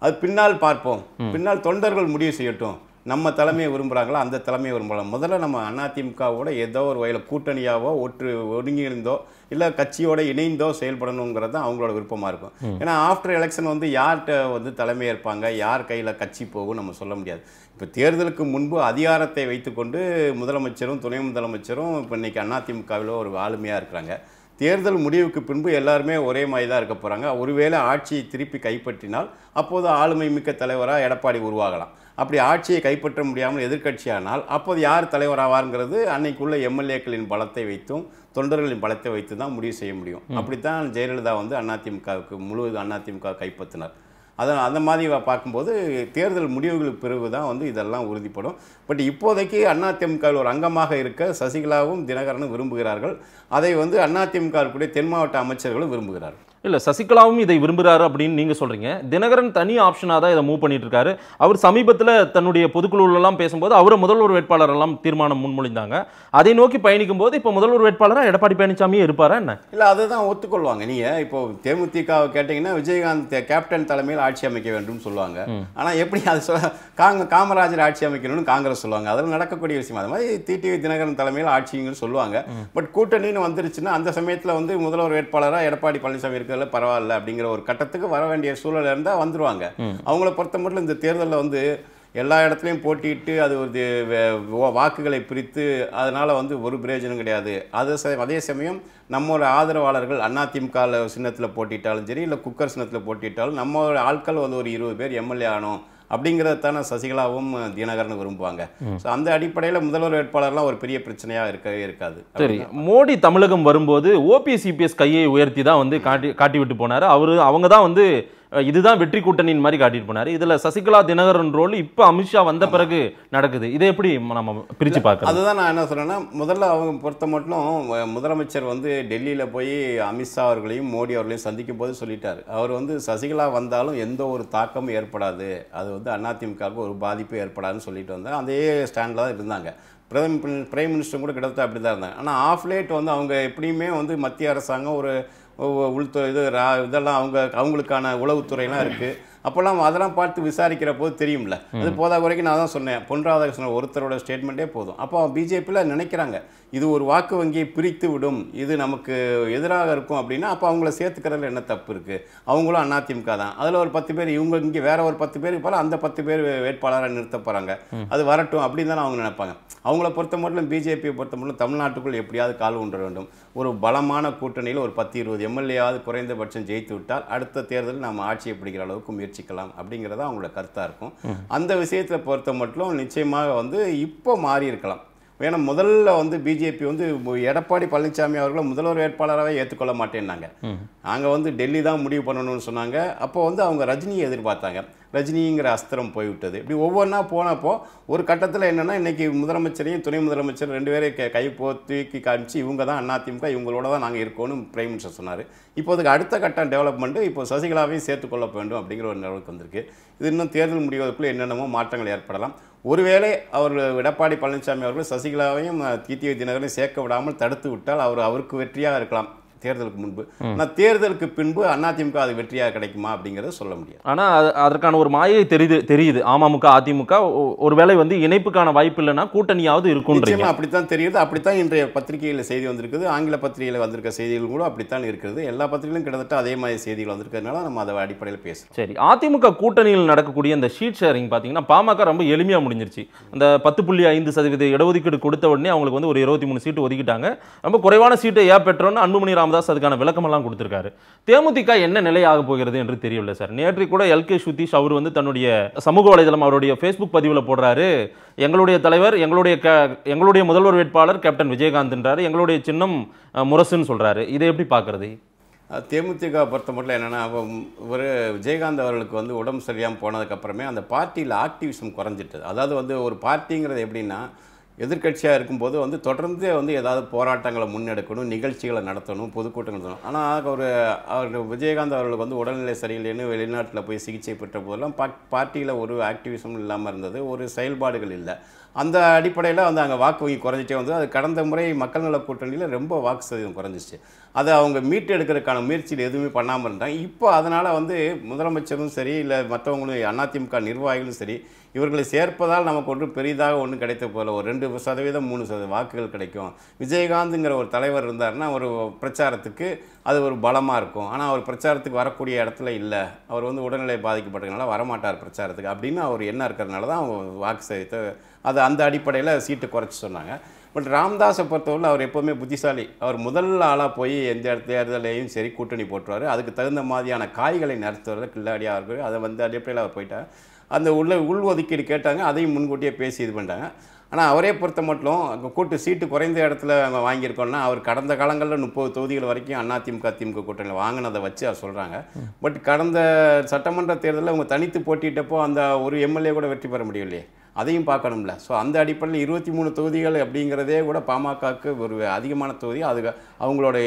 அது பின்னால் பார்ப்போம் பின்னால் தொண்டர்கள் முடிவு செய்யட்டும் நம்ம தலைமையை விரும்புகிறாங்களோ அந்த தலைமையை விரும்பலாம் முதல்ல நம்ம அதிமுகவோட ஏதோ ஒரு வகையில் கூட்டணியாவோ ஒற்று ஒருங்கிணைந்தோ இல்லை கட்சியோட இணைந்தோ செயல்படணுங்கிறது தான் அவங்களோட விருப்பமாக இருக்கும் ஏன்னா ஆஃப்டர் எலெக்ஷன் வந்து யார்கிட்ட வந்து தலைமை இருப்பாங்க யார் கையில் கட்சி போகும் நம்ம சொல்ல முடியாது இப்போ தேர்தலுக்கு முன்பு அதிகாரத்தை வைத்துக்கொண்டு முதலமைச்சரும் துணை முதலமைச்சரும் இப்போ இன்றைக்கி அதிமுகவில் ஒரு ஆளுமையாக இருக்கிறாங்க தேர்தல் முடிவுக்கு பின்பு எல்லாருமே ஒரே மாதிரி தான் இருக்க போகிறாங்க ஒருவேளை ஆட்சியை திருப்பி கைப்பற்றினால் அப்போது ஆளுமை மிக்க தலைவராக எடப்பாடி உருவாகலாம் அப்படி ஆட்சியை கைப்பற்ற முடியாமல் எதிர்கட்சியானால் அப்போது யார் தலைவராவாருங்கிறது அன்னைக்குள்ள எம்எல்ஏக்களின் பலத்தை வைத்தும் தொண்டர்களின் பலத்தை வைத்து தான் முடிவு செய்ய முடியும் அப்படித்தான் ஜெயலலிதா வந்து அதிமுகவுக்கு முழு அதிமுக கைப்பற்றினார் அதை அந்த மாதிரி பார்க்கும்போது தேர்தல் முடிவுகளுக்கு பிறகு தான் வந்து இதெல்லாம் உறுதிப்படும் பட் இப்போதைக்கு அதிமுகவில் ஒரு அங்கமாக இருக்க சசிகலாவும் தினகரனும் விரும்புகிறார்கள் அதை வந்து அதிமுக தென் மாவட்ட அமைச்சர்களும் விரும்புகிறார்கள் இல்லை சசிகலாவும் இதை விரும்புகிறாரு அப்படின்னு நீங்கள் சொல்கிறீங்க தினகரன் தனி ஆப்ஷனாக தான் இதை மூவ் பண்ணிகிட்டு இருக்காரு அவர் சமீபத்தில் தன்னுடைய பொதுக்குழுவிலெல்லாம் பேசும்போது அவரை முதல்வர் வேட்பாளரெல்லாம் தீர்மானம் முன்மொழிந்தாங்க அதை நோக்கி பயணிக்கும் போது இப்போ முதல்வர் வேட்பாளராக எடப்பாடி பழனிசாமியே இருப்பாரா என்ன இல்லை அதை தான் ஒத்துக்கொள்வாங்க நீங்கள் இப்போ தேமுதிகாவை கேட்டிங்கன்னா விஜயகாந்த் கேப்டன் தலைமையில் ஆட்சி அமைக்க வேண்டும் சொல்லுவாங்க ஆனால் எப்படி அது சொல்ல காங்க காமராஜர் ஆட்சி அமைக்கணும்னு காங்கிரஸ் சொல்லுவாங்க அதில் நடக்கக்கூடிய விஷயம் அது மாதிரி டிடிவி தினகரன் தலைமையில் ஆட்சிங்கன்னு சொல்லுவாங்க பட் கூட்டணின்னு வந்துருச்சுன்னா அந்த சமயத்தில் வந்து முதல்வர் வேட்பாளராக எடப்பாடி பழனிசாமி இருக்கிறதுல பரவாயில்ல அப்படிங்கிற ஒரு கட்டத்துக்கு வர வேண்டிய சூழல இருந்தால் வந்துடுவாங்க அவங்கள பொறுத்த மட்டும் இந்த தேர்தலில் வந்து எல்லா இடத்துலையும் போட்டிட்டு அது ஒரு வாக்குகளை பிரித்து அதனால் வந்து ஒரு பிரயோஜனம் கிடையாது அது அதே சமயம் நம்மளோட ஆதரவாளர்கள் அதிமுக சின்னத்தில் போட்டிட்டாலும் சரி இல்லை குக்கர் சின்னத்தில் போட்டிட்டாலும் நம்ம ஆட்கள் வந்து ஒரு இருபது பேர் எம்எல்ஏ ஆனோம் அப்படிங்கிறதான சசிகலாவும் தினகரன் விரும்புவாங்க ஸோ அந்த அடிப்படையில் முதல்வர் வேட்பாளர்லாம் ஒரு பெரிய பிரச்சனையாக இருக்கவே இருக்காது சரி மோடி தமிழகம் வரும்போது ஓபிஎஸ் சிபிஎஸ் கையை உயர்த்தி தான் வந்து காட்டி காட்டி விட்டு போனார் அவர் அவங்க தான் வந்து இதுதான் வெற்றி கூட்டணியின் மாதிரி காட்டிட்டு போனார் இதில் சசிகலா தினகரன் ரோல் இப்போ அமித்ஷா வந்த பிறகு நடக்குது இதை எப்படி நம்ம பிரித்து பார்க்கலாம் அதுதான் நான் என்ன சொல்கிறேன்னா முதல்ல அவங்க பொறுத்த மட்டும் முதலமைச்சர் வந்து டெல்லியில் போய் அமித்ஷா அவர்களையும் மோடி அவர்களையும் சந்திக்கும் போது சொல்லிட்டார் அவர் வந்து சசிகலா வந்தாலும் எந்த ஒரு தாக்கமும் ஏற்படாது அது வந்து அதிமுகவுக்கு ஒரு பாதிப்பு ஏற்படாதுன்னு சொல்லிட்டு வந்தார் அதே ஸ்டாண்டில் தான் இருந்தாங்க பிரதம பிரைம் மினிஸ்டரும் கூட கிட்டத்தட்ட அப்படி தான் இருந்தாங்க ஆனால் ஆஃப் லேட் வந்து அவங்க எப்படியுமே வந்து மத்திய அரசாங்கம் ஒரு உள்துறை இது ரா இதெல்லாம் அவங்க அவங்களுக்கான உளவுத்துறையெல்லாம் இருக்குது அப்போல்லாம் அதெல்லாம் பார்த்து விசாரிக்கிற போது தெரியும்ல அது போதா வரைக்கும் நான் தான் சொன்னேன் பொன் ராதாகிருஷ்ணன் ஒருத்தரோட ஸ்டேட்மெண்ட்டே போதும் அப்போ பிஜேபியில் நினைக்கிறாங்க இது ஒரு வாக்கு வங்கியை பிரித்து விடும் இது நமக்கு எதிராக இருக்கும் அப்படின்னா அப்போ அவங்கள சேர்த்துக்கிறதுல என்ன தப்பு இருக்குது அவங்களும் அதிமுக தான் அதில் ஒரு பத்து பேர் இவங்க இங்கே வேற ஒரு பத்து பேர் போல அந்த பத்து பேர் வேட்பாளராக நிறுத்த போகிறாங்க அது வரட்டும் அப்படின்னு தானே அவங்க நினைப்பாங்க அவங்கள பொறுத்த மட்டும் பிஜேபியை பொறுத்த மட்டும் தமிழ்நாட்டுக்குள் எப்படியாவது கால் ஊன்ற வேண்டும் ஒரு பலமான கூட்டணியில் ஒரு பத்து இருபது எம்எல்ஏயாவது குறைந்தபட்சம் ஜெயித்து விட்டால் அடுத்த தேர்தலில் நம்ம ஆட்சியை பிடிக்கிற அளவுக்கு முயற்சிக்கலாம் அப்படிங்கிறத அவங்களோட கருத்தாக இருக்கும் அந்த விஷயத்தை பொறுத்த மட்டும் நிச்சயமாக வந்து இப்போ மாறி இருக்கலாம் ஏன்னா முதல்ல வந்து பிஜேபி வந்து எடப்பாடி பழனிசாமி அவர்களை முதல்வர் வேட்பாளராகவே ஏற்றுக்கொள்ள மாட்டேன்னாங்க நாங்கள் வந்து டெல்லி தான் முடிவு பண்ணணும்னு சொன்னாங்க அப்போ வந்து அவங்க ரஜினியை எதிர்பார்த்தாங்க ரஜினிங்கிற அஸ்திரம் போய்விட்டது இப்படி ஒவ்வொன்றா போனப்போ ஒரு கட்டத்தில் என்னென்னா இன்றைக்கி முதலமைச்சரையும் துணை முதலமைச்சர் ரெண்டு பேரையும் கை போத்தி காமிச்சு இவங்க தான் அதிமுக இவங்களோட தான் நாங்கள் இருக்கோம்னு பிரைம் மினிஸ்டர் சொன்னார் இப்போ அதுக்கு அடுத்த கட்டம் டெவலப்மெண்ட்டு இப்போ சசிகலாவையும் சேர்த்துக்கொள்ள வேண்டும் அப்படிங்கிற ஒரு நிலவுக்கு வந்திருக்கு இது இன்னும் தேர்தல் முடிவதற்குள்ளே என்னென்னமோ மாற்றங்கள் ஏற்படலாம் ஒருவேளை அவர்கள் எடப்பாடி பழனிசாமி அவர்கள் சசிகலாவையும் தீத்தி தினகரையும் சேர்க்க விடாமல் தடுத்து விட்டால் அவர் அவருக்கு வெற்றியாக இருக்கலாம் தேர்தலுக்கு முன்பு ஆனால் தேர்தலுக்கு பின்பு அதிமுக அது வெற்றியாக கிடைக்குமா அப்படிங்கிறத சொல்ல முடியாது ஆனால் அதற்கான ஒரு மாயை தெரியுது தெரியுது அமமுக அதிமுக ஒருவேளை வந்து இணைப்புக்கான வாய்ப்பு இல்லைன்னா கூட்டணியாவது இருக்கும் அப்படித்தான் தெரியுது அப்படித்தான் இன்றைய பத்திரிகையில் செய்தி வந்திருக்குது ஆங்கில பத்திரிகையில் வந்திருக்க செய்திகள் கூட அப்படித்தான் இருக்கிறது எல்லா பத்திரிகையிலும் கிட்டத்தட்ட அதே மாதிரி செய்திகள் வந்திருக்கிறதுனால நம்ம அதை அடிப்படையில் பேசுவோம் சரி அதிமுக கூட்டணியில் நடக்கக்கூடிய அந்த ஷீட் ஷேரிங் பார்த்தீங்கன்னா பாமக ரொம்ப எளிமையாக முடிஞ்சிருச்சு அந்த பத்து புள்ளி ஐந்து சதவீத இடஒதுக்கீடு கொடுத்த உடனே அவங்களுக்கு வந்து ஒரு இருபத்தி மூணு சீட்டு ஒதுக்கிட்டாங்க ரொம்ப குறைவான சீட்டை ஏன் பெற்றோன்னு அன்புமணி ராமதாஸ் அதுக்கான விளக்கமெல்லாம் கொடுத்துருக்காரு தேமுதிக என்ன நிலையாக போகிறது என்று தெரியவில்லை சார் நேற்று கூட எல் கே சுதீஷ் அவர் வந்து தன்னுடைய சமூக வலைதளம் அவருடைய ஃபேஸ்புக் பதிவில் போடுறாரு எங்களுடைய தலைவர் எங்களுடைய க எங்களுடைய முதல்வர் வேட்பாளர் கேப்டன் விஜயகாந்த்ன்றாரு எங்களுடைய சின்னம் முரசுன்னு சொல்கிறாரு இதை எப்படி பார்க்குறது தேமுதிக பொறுத்த மட்டும் என்னென்னா ஒரு விஜயகாந்த் அவர்களுக்கு வந்து உடம்பு சரியாமல் போனதுக்கப்புறமே அந்த பார்ட்டியில் ஆக்டிவிசம் குறைஞ்சிட்டது அதாவது வந்து ஒரு பார்ட்டிங்கிறது எப்படின்னா எதிர்கட்சியாக இருக்கும்போது வந்து தொடர்ந்து வந்து ஏதாவது போராட்டங்களை முன்னெடுக்கணும் நிகழ்ச்சிகளை நடத்தணும் பொதுக்கூட்டங்கள் நடத்தணும் ஆனால் ஒரு அவர் விஜயகாந்த் அவர்களுக்கு வந்து உடல்நிலை சரியில்லைன்னு வெளிநாட்டில் போய் சிகிச்சை பெற்ற போதெல்லாம் பா பார்ட்டியில் ஒரு ஆக்டிவிசம் இல்லாமல் இருந்தது ஒரு செயல்பாடுகள் இல்லை அந்த அடிப்படையில் வந்து அங்கே வாக்கு வங்கி குறைஞ்சிட்டே வந்தது அது கடந்த முறை மக்கள் நல கூட்டணியில் ரொம்ப வாக்கு சதவீதம் குறைஞ்சிச்சு அதை அவங்க மீட்டு எடுக்கிறதுக்கான முயற்சியில் எதுவுமே பண்ணாமல் இருந்தாங்க இப்போ அதனால் வந்து முதலமைச்சரும் சரி இல்லை மற்றவங்களும் அதிமுக நிர்வாகிகளும் சரி இவர்களை சேர்ப்பதால் நமக்கு ஒன்றும் பெரிதாக ஒன்றும் கிடைத்த போல ஒரு ரெண்டு சதவீதம் மூணு சதவீதம் வாக்குகள் கிடைக்கும் விஜயகாந்துங்கிற ஒரு தலைவர் இருந்தார்னா ஒரு பிரச்சாரத்துக்கு அது ஒரு பலமாக இருக்கும் ஆனால் அவர் பிரச்சாரத்துக்கு வரக்கூடிய இடத்துல இல்லை அவர் வந்து உடல்நிலை பாதிக்கப்பட்டதுனால வரமாட்டார் பிரச்சாரத்துக்கு அப்படின்னு அவர் என்ன இருக்கிறதுனால தான் அவங்க வாக்கு சேர்த்து அது அந்த அடிப்படையில் சீட்டு குறைச்சி சொன்னாங்க பட் ராம்தாஸை பொறுத்தவரை அவர் எப்போவுமே புத்திசாலி அவர் முதல் ஆளாக போய் எந்த தேர்தலையும் சரி கூட்டணி போட்டுருவார் அதுக்கு தகுந்த மாதிரியான காய்களை நிறுத்துவதில் கில்லாடியாக இருக்கிறார் அதை வந்து அடிப்படையில் அவர் போயிட்டார் அந்த உள்ள உள் ஒதுக்கீடு கேட்டாங்க அதையும் முன்கூட்டியே பேசி இது பண்ணிட்டாங்க ஆனால் அவரே பொறுத்த மட்டும் கூட்டு சீட்டு குறைந்த இடத்துல வாங்கியிருக்கோம்னா அவர் கடந்த காலங்களில் முப்பது தொகுதிகள் வரைக்கும் அதிமுக திமுக கூட்டணியில் வாங்கினதை வச்சு அவர் சொல்கிறாங்க பட் கடந்த சட்டமன்ற தேர்தலில் அவங்க தனித்து போட்டிட்டப்போ அந்த ஒரு எம்எல்ஏ கூட வெற்றி பெற முடியவில்லையே அதையும் பார்க்கணும்ல ஸோ அந்த அடிப்படையில் இருபத்தி மூணு தொகுதிகள் அப்படிங்கிறதே கூட பாமகக்கு ஒரு அதிகமான தொகுதி அது அவங்களோட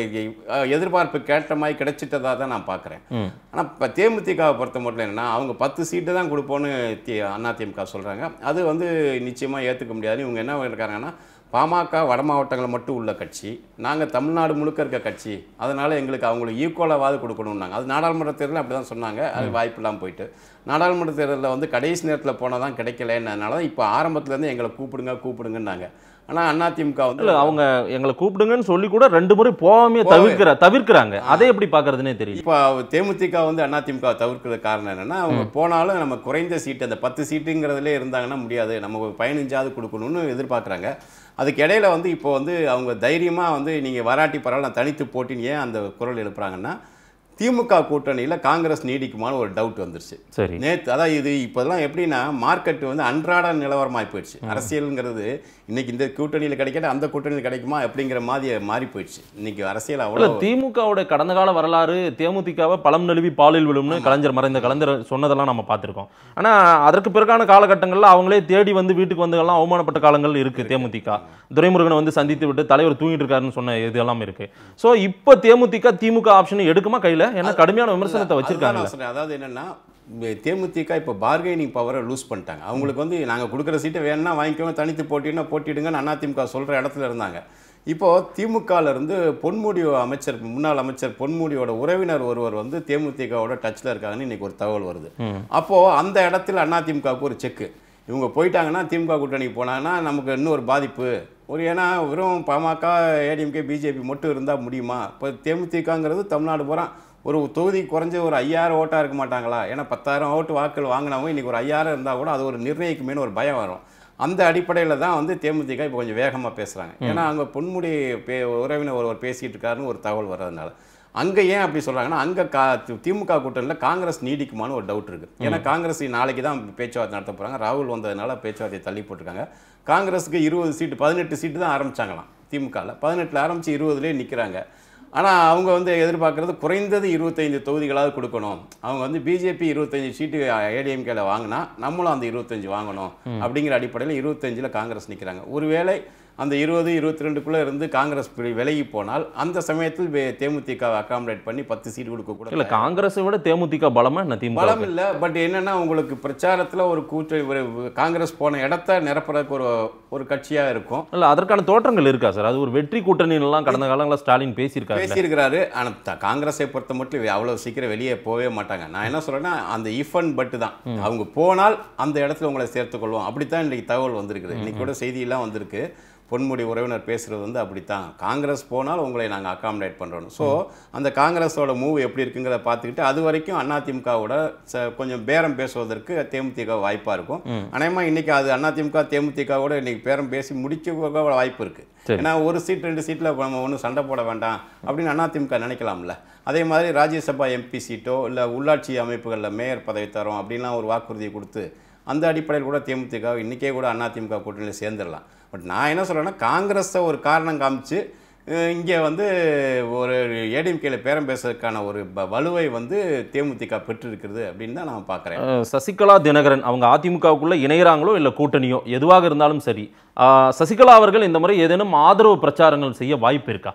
எதிர்பார்ப்பு கேட்ட மாதிரி கிடைச்சிட்டதாக தான் நான் பார்க்குறேன் ஆனால் இப்போ தேமுதிகவை பொறுத்த மட்டும் என்னென்னா அவங்க பத்து சீட்டு தான் கொடுப்போன்னு அதிமுக சொல்கிறாங்க அது வந்து நிச்சயமாக ஏற்றுக்க முடியாது இவங்க என்ன இருக்காங்கன்னா பாமக வட மாவட்டங்களில் மட்டும் உள்ள கட்சி நாங்கள் தமிழ்நாடு முழுக்க இருக்க கட்சி அதனால் எங்களுக்கு அவங்களுக்கு ஈக்குவலாவது கொடுக்கணும்னாங்க அது நாடாளுமன்ற தேர்தலில் அப்படி தான் சொன்னாங்க அது வாய்ப்பு இல்லாமல் போயிட்டு நாடாளுமன்ற தேர்தலில் வந்து கடைசி நேரத்தில் போனால் தான் கிடைக்கலன்னதுனால தான் இப்போ ஆரம்பத்துலேருந்து எங்களை கூப்பிடுங்க கூப்பிடுங்கன்னாங்க ஆனால் அதிமுக வந்து அவங்க எங்களை கூப்பிடுங்கன்னு சொல்லி கூட ரெண்டு முறை போகாமே தவிர்க்கிற தவிர்க்கிறாங்க அதை எப்படி பார்க்கறதுனே தெரியும் இப்போ தேமுதிக வந்து அதிமுக தவிர்க்கிற காரணம் என்னென்னா அவங்க போனாலும் நம்ம குறைந்த சீட்டு அந்த பத்து சீட்டுங்கிறதுலே இருந்தாங்கன்னா முடியாது நம்ம பதினஞ்சாவது கொடுக்கணும்னு எதிர்பார்க்குறாங்க அதுக்கு இடையில வந்து இப்போ வந்து அவங்க தைரியமாக வந்து நீங்கள் வராட்டி பரவாயில்ல தனித்து போட்டின்னு ஏன் அந்த குரல் எழுப்புறாங்கன்னா திமுக கூட்டணியில் காங்கிரஸ் நீடிக்குமான ஒரு டவுட் வந்துருச்சு சரி நேற்று அதான் இது இப்போதெல்லாம் எப்படின்னா மார்க்கெட் வந்து அன்றாட நிலவரமாகி போயிடுச்சு அரசியலுங்கிறது இன்னைக்கு இந்த கூட்டணியில் கிடைக்கட்டும் அந்த கூட்டணியில் கிடைக்குமா அப்படிங்கிற மாதிரி மாறி போயிடுச்சு இன்னைக்கு அரசியல் அவ்வளோ திமுகவோட கடந்த கால வரலாறு தேமுதிகவை பழம் நழுவி பாலில் விழும்னு கலைஞர் மறைந்த கலைஞர் சொன்னதெல்லாம் நம்ம பார்த்துருக்கோம் ஆனால் அதற்கு பிறகான காலகட்டங்களில் அவங்களே தேடி வந்து வீட்டுக்கு வந்ததெல்லாம் அவமானப்பட்ட காலங்கள் இருக்குது தேமுதிக துரைமுருகனை வந்து சந்தித்து விட்டு தலைவர் தூங்கிட்டு இருக்காருன்னு சொன்ன இது இருக்குது ஸோ இப்போ தேமுதிக திமுக ஆப்ஷன் எடுக்குமா கையில் ஏன்னா கடுமையான விமர்சனத்தை வச்சிருக்காங்க அதாவது என்னன்னா தேமுதிக இப்போ பார்கெனிங் பவரை லூஸ் பண்ணிட்டாங்க அவங்களுக்கு வந்து நாங்கள் கொடுக்குற சீட்டை வேணும்னா வாங்கிக்கோங்க தனித்து போட்டினா போட்டிடுங்கன்னு அதிமுக சொல்கிற இடத்துல இருந்தாங்க இப்போது திமுகலேருந்து பொன்முடி அமைச்சர் முன்னாள் அமைச்சர் பொன்முடியோட உறவினர் ஒருவர் வந்து தேமுதிகவோட டச்சில் இருக்காங்கன்னு இன்றைக்கி ஒரு தகவல் வருது அப்போது அந்த இடத்துல அதிமுகவுக்கு ஒரு செக்கு இவங்க போயிட்டாங்கன்னா திமுக கூட்டணிக்கு போனாங்கன்னா நமக்கு இன்னொரு பாதிப்பு ஒரு ஏன்னா வெறும் பாமக ஏடிஎம்கே பிஜேபி மட்டும் இருந்தால் முடியுமா இப்போ தேமுதிகங்கிறது தமிழ்நாடு போகிறான் ஒரு தொகுதி குறைஞ்ச ஒரு ஐயாயிரம் ஓட்டாக இருக்க மாட்டாங்களா ஏன்னா பத்தாயிரம் ஓட்டு வாக்கள் வாங்கினவங்க இன்றைக்கி ஒரு ஐயாயிரம் இருந்தால் கூட அது ஒரு நிர்ணயிக்குமேனு ஒரு பயம் வரும் அந்த அடிப்படையில் தான் வந்து தேமுதிக இப்போ கொஞ்சம் வேகமாக பேசுகிறாங்க ஏன்னா அங்கே பொன்முடி பே உறவினர் ஒருவர் பேசிகிட்டு இருக்காருன்னு ஒரு தகவல் வர்றதுனால அங்கே ஏன் அப்படி சொல்கிறாங்கன்னா அங்கே கா திமுக கூட்டணியில் காங்கிரஸ் நீடிக்குமான்னு ஒரு டவுட் இருக்குது ஏன்னா காங்கிரஸ் நாளைக்கு தான் பேச்சுவார்த்தை நடத்த போகிறாங்க ராகுல் வந்ததுனால பேச்சுவார்த்தையை தள்ளி போட்டிருக்காங்க காங்கிரஸுக்கு இருபது சீட்டு பதினெட்டு சீட்டு தான் ஆரம்பித்தாங்களாம் திமுகவில் பதினெட்டில் ஆரம்பித்து இருபதுலேயே நிற்கிறாங்க ஆனால் அவங்க வந்து எதிர்பார்க்குறது குறைந்தது இருபத்தைந்து தொகுதிகளாவது கொடுக்கணும் அவங்க வந்து பிஜேபி இருபத்தஞ்சு சீட்டு ஏடிஎம்கேல வாங்கினா நம்மளும் அந்த இருபத்தஞ்சு வாங்கணும் அப்படிங்கிற அடிப்படையில் இருபத்தஞ்சில் காங்கிரஸ் நிற்கிறாங்க ஒருவேளை அந்த இருபது இருபத்தி ரெண்டுக்குள்ளே இருந்து காங்கிரஸ் விலகி போனால் அந்த சமயத்தில் தேமுதிக அகாமடேட் பண்ணி பத்து சீட் கொடுக்க கூட இல்லை காங்கிரஸை விட தேமுதிக பலமாக என்ன பலம் இல்லை பட் என்னென்னா உங்களுக்கு பிரச்சாரத்தில் ஒரு கூட்டணி ஒரு காங்கிரஸ் போன இடத்த நிரப்புறதுக்கு ஒரு ஒரு கட்சியாக இருக்கும் இல்லை அதற்கான தோற்றங்கள் இருக்கா சார் அது ஒரு வெற்றி கூட்டணியெல்லாம் கடந்த காலங்களில் ஸ்டாலின் பேசியிருக்காரு பேசியிருக்கிறாரு ஆனால் காங்கிரஸை பொறுத்த மட்டும் அவ்வளோ சீக்கிரம் வெளியே போகவே மாட்டாங்க நான் என்ன சொல்கிறேன்னா அந்த இஃப் அண்ட் பட்டு தான் அவங்க போனால் அந்த இடத்துல உங்களை சேர்த்துக்கொள்வோம் அப்படி தான் இன்றைக்கி தகவல் வந்திருக்குது இன்றைக்கி கூட செய்தியெல்லாம் வந்திருக்கு பொன்முடி உறவினர் பேசுகிறது வந்து அப்படித்தான் காங்கிரஸ் போனால் உங்களை நாங்கள் அகாமடேட் பண்ணுறோம் ஸோ அந்த காங்கிரஸோட மூவ் எப்படி இருக்குங்கிறத பார்த்துக்கிட்டு அது வரைக்கும் அதிமுகவோட கொஞ்சம் பேரம் பேசுவதற்கு தேமுதிக வாய்ப்பாக இருக்கும் அநேகமாக இன்றைக்கி அது அதிமுக தேமுதிகவோட இன்றைக்கி பேரம் பேசி முடிக்க வாய்ப்பு இருக்குது ஏன்னா ஒரு சீட் ரெண்டு சீட்டில் நம்ம ஒன்றும் சண்டை போட வேண்டாம் அப்படின்னு அதிமுக நினைக்கலாம்ல அதே மாதிரி ராஜ்யசபா எம்பி சீட்டோ இல்லை உள்ளாட்சி அமைப்புகளில் மேயர் பதவி தரோம் அப்படின்லாம் ஒரு வாக்குறுதியை கொடுத்து அந்த அடிப்படையில் கூட தேமுதிக இன்றைக்கே கூட அதிமுக கூட்டணியில் சேர்ந்துடலாம் பட் நான் என்ன சொல்கிறேன்னா காங்கிரஸை ஒரு காரணம் காமிச்சு இங்கே வந்து ஒரு ஏடிஎம்கேல பேரம் பேசுறதுக்கான ஒரு வலுவை வந்து தேமுதிக பெற்றிருக்கிறது அப்படின்னு தான் நான் பார்க்குறேன் சசிகலா தினகரன் அவங்க அதிமுகவுக்குள்ளே இணைகிறாங்களோ இல்லை கூட்டணியோ எதுவாக இருந்தாலும் சரி சசிகலா அவர்கள் இந்த முறை ஏதேனும் ஆதரவு பிரச்சாரங்கள் செய்ய வாய்ப்பு இருக்கா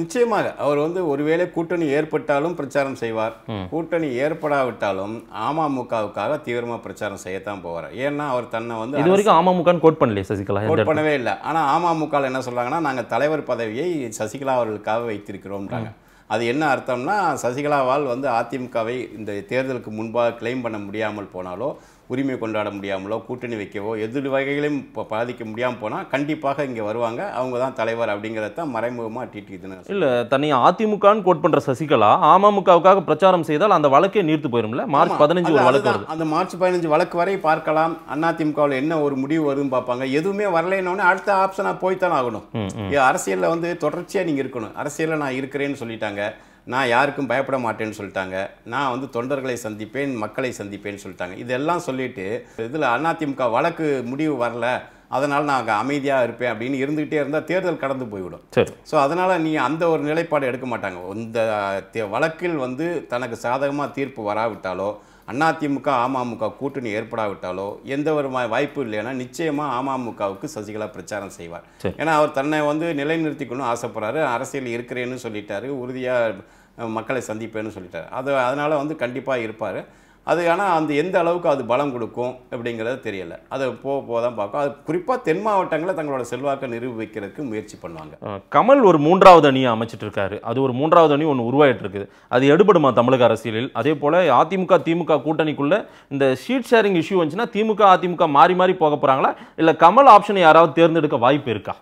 நிச்சயமாக அவர் வந்து ஒருவேளை கூட்டணி ஏற்பட்டாலும் பிரச்சாரம் செய்வார் கூட்டணி ஏற்படாவிட்டாலும் அமமுகவுக்காக தீவிரமாக பிரச்சாரம் செய்யத்தான் போவார் ஏன்னா அவர் தன்னை வந்து இது வரைக்கும் அமமுகன்னு கோட் பண்ணலையே சசிகலா கோட் பண்ணவே இல்லை ஆனால் அமமுகவில் என்ன சொல்கிறாங்கன்னா நாங்கள் தலைவர் பதவியை சசிகலா அவர்களுக்காக வைத்திருக்கிறோம்ன்றாங்க அது என்ன அர்த்தம்னா சசிகலாவால் வந்து அதிமுகவை இந்த தேர்தலுக்கு முன்பாக கிளைம் பண்ண முடியாமல் போனாலோ உரிமை கொண்டாட முடியாமலோ கூட்டணி வைக்கவோ எதிர் வகைகளையும் இப்போ பாதிக்க முடியாமல் போனால் கண்டிப்பாக இங்கே வருவாங்க அவங்க தான் தலைவர் அப்படிங்கிறத மறைமுகமாக டிடி தினம் இல்லை தனியாக அதிமுகன்னு கோட் பண்ணுற சசிகலா அமமுகவுக்காக பிரச்சாரம் செய்தால் அந்த வழக்கே நீர்த்து போயிடும்ல மார்ச் பதினஞ்சு ஒரு வழக்கு வருது அந்த மார்ச் பதினஞ்சு வழக்கு வரை பார்க்கலாம் அதிமுகவில் என்ன ஒரு முடிவு வருதுன்னு பார்ப்பாங்க எதுவுமே வரலைன்னு அடுத்த ஆப்ஷனாக போய்த்தானே ஆகணும் அரசியலில் வந்து தொடர்ச்சியாக நீங்கள் இருக்கணும் அரசியலில் நான் இருக்கிறேன்னு சொல்லிட்டாங்க நான் யாருக்கும் பயப்பட மாட்டேன்னு சொல்லிட்டாங்க நான் வந்து தொண்டர்களை சந்திப்பேன் மக்களை சந்திப்பேன்னு சொல்லிட்டாங்க இதெல்லாம் சொல்லிட்டு இதில் அதிமுக வழக்கு முடிவு வரல அதனால் நான் அங்கே அமைதியாக இருப்பேன் அப்படின்னு இருந்துகிட்டே இருந்தால் தேர்தல் கடந்து போய்விடும் சரி ஸோ அதனால் நீ அந்த ஒரு நிலைப்பாடு எடுக்க மாட்டாங்க இந்த வழக்கில் வந்து தனக்கு சாதகமாக தீர்ப்பு வராவிட்டாலோ அதிமுக அமமுக கூட்டணி ஏற்படாவிட்டாலோ எந்த ஒரு வாய்ப்பு இல்லைன்னா நிச்சயமாக அமமுகவுக்கு சசிகலா பிரச்சாரம் செய்வார் ஏன்னா அவர் தன்னை வந்து நிலைநிறுத்திக்கணும் ஆசைப்படுறாரு அரசியல் இருக்கிறேன்னு சொல்லிட்டாரு உறுதியாக மக்களை சந்திப்பேன்னு சொல்லிட்டார் அது அதனால் வந்து கண்டிப்பாக இருப்பார் அது ஆனால் அந்த எந்த அளவுக்கு அது பலம் கொடுக்கும் அப்படிங்கிறத தெரியலை அது போக போக தான் பார்க்கும் அது குறிப்பாக தென் மாவட்டங்களில் தங்களோட செல்வாக்கை நிரூபிக்கிறதுக்கு முயற்சி பண்ணுவாங்க கமல் ஒரு மூன்றாவது அணியை அமைச்சிட்டு இருக்காரு அது ஒரு மூன்றாவது அணி ஒன்று உருவாயிட்டு இருக்குது அது எடுபடுமா தமிழக அரசியலில் அதே போல் அதிமுக திமுக கூட்டணிக்குள்ளே இந்த ஷீட் ஷேரிங் இஷ்யூ வந்துச்சுன்னா திமுக அதிமுக மாறி மாறி போக போகிறாங்களா இல்லை கமல் ஆப்ஷனை யாராவது தேர்ந்தெடுக்க வாய்ப்பு இருக்கா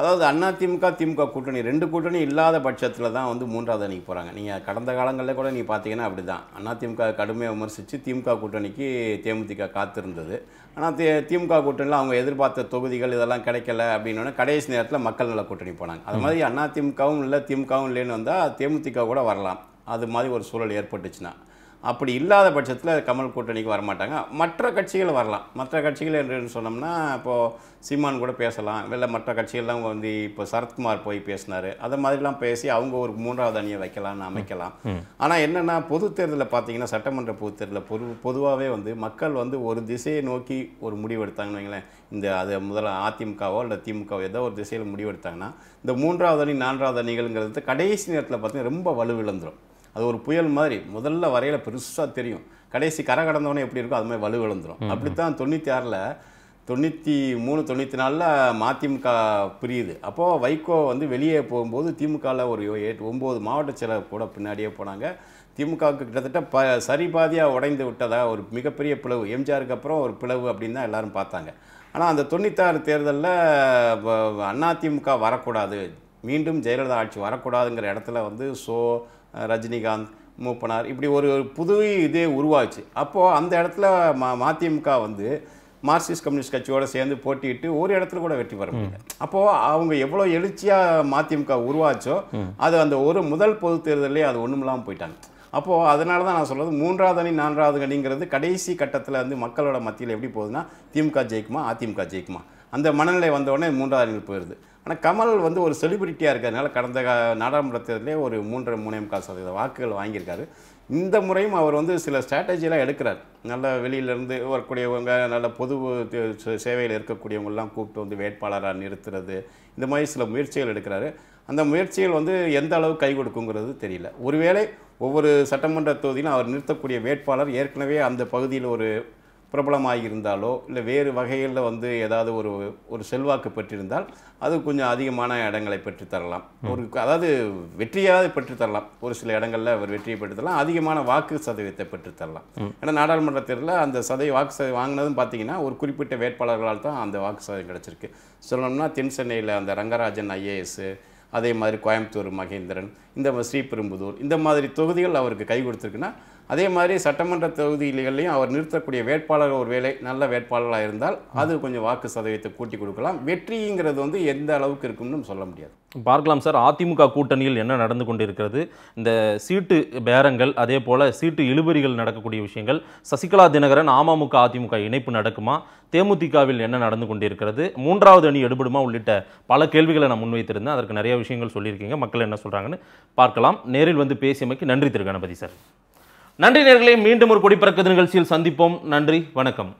அதாவது அண்ணா திமுக திமுக கூட்டணி ரெண்டு கூட்டணி இல்லாத பட்சத்தில் தான் வந்து மூன்றாவது அணிக்கு போகிறாங்க நீங்கள் கடந்த காலங்களில் கூட நீங்கள் பார்த்தீங்கன்னா அப்படி தான் அண்ணா திமுக கடுமையாக விமர்சித்து திமுக கூட்டணிக்கு தேமுதிக காத்திருந்தது ஆனால் தே திமுக கூட்டணியில் அவங்க எதிர்பார்த்த தொகுதிகள் இதெல்லாம் கிடைக்கல அப்படின்னோடனே கடைசி நேரத்தில் மக்கள் நல கூட்டணி போனாங்க அது மாதிரி அண்ணா திமுகவும் இல்லை திமுகவும் இல்லைன்னு வந்தால் தேமுதிக கூட வரலாம் அது மாதிரி ஒரு சூழல் ஏற்பட்டுச்சுன்னா அப்படி இல்லாத பட்சத்தில் கமல் கூட்டணிக்கு வரமாட்டாங்க மற்ற கட்சிகள் வரலாம் மற்ற கட்சிகள் என்று சொன்னோம்னா இப்போது சீமான் கூட பேசலாம் இல்லை மற்ற கட்சிகள்லாம் வந்து இப்போ சரத்குமார் போய் பேசினார் அதை மாதிரிலாம் பேசி அவங்க ஒரு மூன்றாவது அணியை வைக்கலாம்னு அமைக்கலாம் ஆனால் என்னென்னா பொது தேர்தலில் பார்த்தீங்கன்னா சட்டமன்ற பொது தேர்தலில் பொது பொதுவாகவே வந்து மக்கள் வந்து ஒரு திசையை நோக்கி ஒரு முடிவு எடுத்தாங்கன்னு வைங்களேன் இந்த அது முதல்ல அதிமுகவோ இல்லை திமுகவோ ஏதோ ஒரு திசையில் முடிவெடுத்தாங்கன்னா இந்த மூன்றாவது அணி நான்காவது அணிகள்ங்கிறது கடைசி நேரத்தில் பார்த்தீங்கன்னா ரொம்ப வலுவிழந்துடும் அது ஒரு புயல் மாதிரி முதல்ல வரையில் பெருசாக தெரியும் கடைசி கரை கடந்தவனே எப்படி இருக்கோ அது மாதிரி வலு விழுந்துடும் அப்படித்தான் தொண்ணூற்றி ஆறில் தொண்ணூற்றி மூணு தொண்ணூற்றி நாலில் மதிமுக புரியுது அப்போது வைகோ வந்து வெளியே போகும்போது திமுகவில் ஒரு எட்டு ஒம்பது மாவட்ட செயலர் கூட பின்னாடியே போனாங்க திமுகவுக்கு கிட்டத்தட்ட ப சரிபாதியாக உடைந்து விட்டதா ஒரு மிகப்பெரிய பிளவு எம்ஜிஆருக்கு அப்புறம் ஒரு பிளவு அப்படின்னு தான் எல்லோரும் பார்த்தாங்க ஆனால் அந்த தொண்ணூத்தாறு தேர்தலில் அதிமுக வரக்கூடாது மீண்டும் ஜெயலலிதா ஆட்சி வரக்கூடாதுங்கிற இடத்துல வந்து ஸோ ரஜினிகாந்த் மூப்பனார் இப்படி ஒரு புது இதே உருவாச்சு அப்போது அந்த இடத்துல மா மதிமுக வந்து மார்க்சிஸ்ட் கம்யூனிஸ்ட் கட்சியோடு சேர்ந்து போட்டிட்டு ஒரு இடத்துல கூட வெற்றி பெற முடியல அப்போது அவங்க எவ்வளோ எழுச்சியாக மதிமுக உருவாச்சோ அது அந்த ஒரு முதல் பொது தேர்தலே அது ஒன்றும் இல்லாமல் போயிட்டாங்க அப்போது அதனால தான் நான் சொல்கிறது மூன்றாவது அணி நான்காவது அணிங்கிறது கடைசி கட்டத்தில் வந்து மக்களோட மத்தியில் எப்படி போகுதுன்னா திமுக ஜெயிக்குமா அதிமுக ஜெயிக்குமா அந்த மனநிலை வந்தோடனே மூன்றாவது அணியில் போயிடுது ஆனால் கமல் வந்து ஒரு செலிபிரிட்டியாக இருக்கிறதுனால கடந்த நாடாளுமன்ற தேர்தலே ஒரு மூன்று மூணே முக்கால் சதவீத வாக்குகள் வாங்கியிருக்காரு இந்த முறையும் அவர் வந்து சில ஸ்ட்ராட்டஜிலாம் எடுக்கிறார் நல்ல வெளியிலேருந்து வரக்கூடியவங்க நல்ல பொது சேவையில் இருக்கக்கூடியவங்கெல்லாம் கூப்பிட்டு வந்து வேட்பாளராக நிறுத்துறது இந்த மாதிரி சில முயற்சிகள் எடுக்கிறாரு அந்த முயற்சிகள் வந்து எந்த அளவு கை கொடுக்குங்கிறது தெரியல ஒருவேளை ஒவ்வொரு சட்டமன்ற தொகுதியிலும் அவர் நிறுத்தக்கூடிய வேட்பாளர் ஏற்கனவே அந்த பகுதியில் ஒரு பிரபலமாக இருந்தாலோ இல்லை வேறு வகைகளில் வந்து ஏதாவது ஒரு ஒரு செல்வாக்கு பெற்றிருந்தால் அது கொஞ்சம் அதிகமான இடங்களை பெற்றுத்தரலாம் ஒரு அதாவது வெற்றியாவது பெற்றுத்தரலாம் ஒரு சில இடங்களில் அவர் வெற்றியை பெற்றுத்தரலாம் அதிகமான வாக்கு சதவீதத்தை பெற்றுத்தரலாம் ஏன்னா நாடாளுமன்ற தேர்தலில் அந்த சதவீத வாக்கு சதவீதம் வாங்கினதும் பார்த்தீங்கன்னா ஒரு குறிப்பிட்ட வேட்பாளர்களால் தான் அந்த வாக்கு சதவீதம் கிடச்சிருக்கு சொல்லணும்னா தென் சென்னையில் அந்த ரங்கராஜன் ஐஏஎஸ்ஸு அதே மாதிரி கோயம்புத்தூர் மகேந்திரன் இந்த ஸ்ரீபெரும்புதூர் இந்த மாதிரி தொகுதிகள் அவருக்கு கை கொடுத்துருக்குன்னா அதே மாதிரி சட்டமன்ற தொகுதிகளையும் அவர் நிறுத்தக்கூடிய வேட்பாளர் ஒரு வேலை நல்ல வேட்பாளராக இருந்தால் அது கொஞ்சம் வாக்கு சதவீதத்தை கூட்டி கொடுக்கலாம் வெற்றிங்கிறது வந்து எந்த அளவுக்கு இருக்கும்னு சொல்ல முடியாது பார்க்கலாம் சார் அதிமுக கூட்டணியில் என்ன நடந்து கொண்டிருக்கிறது இந்த சீட்டு பேரங்கள் அதே போல் சீட்டு இழுபறிகள் நடக்கக்கூடிய விஷயங்கள் சசிகலா தினகரன் அமமுக அதிமுக இணைப்பு நடக்குமா தேமுதிகவில் என்ன நடந்து கொண்டிருக்கிறது மூன்றாவது அணி எடுபடுமா உள்ளிட்ட பல கேள்விகளை நான் முன்வைத்திருந்தேன் அதற்கு நிறைய விஷயங்கள் சொல்லியிருக்கீங்க மக்கள் என்ன சொல்கிறாங்கன்னு பார்க்கலாம் நேரில் வந்து பேசியமைக்கு நன்றி திரு கணபதி சார் நன்றி நேர்களை மீண்டும் ஒரு கொடிப்பிறக்க நிகழ்ச்சியில் சந்திப்போம் நன்றி வணக்கம்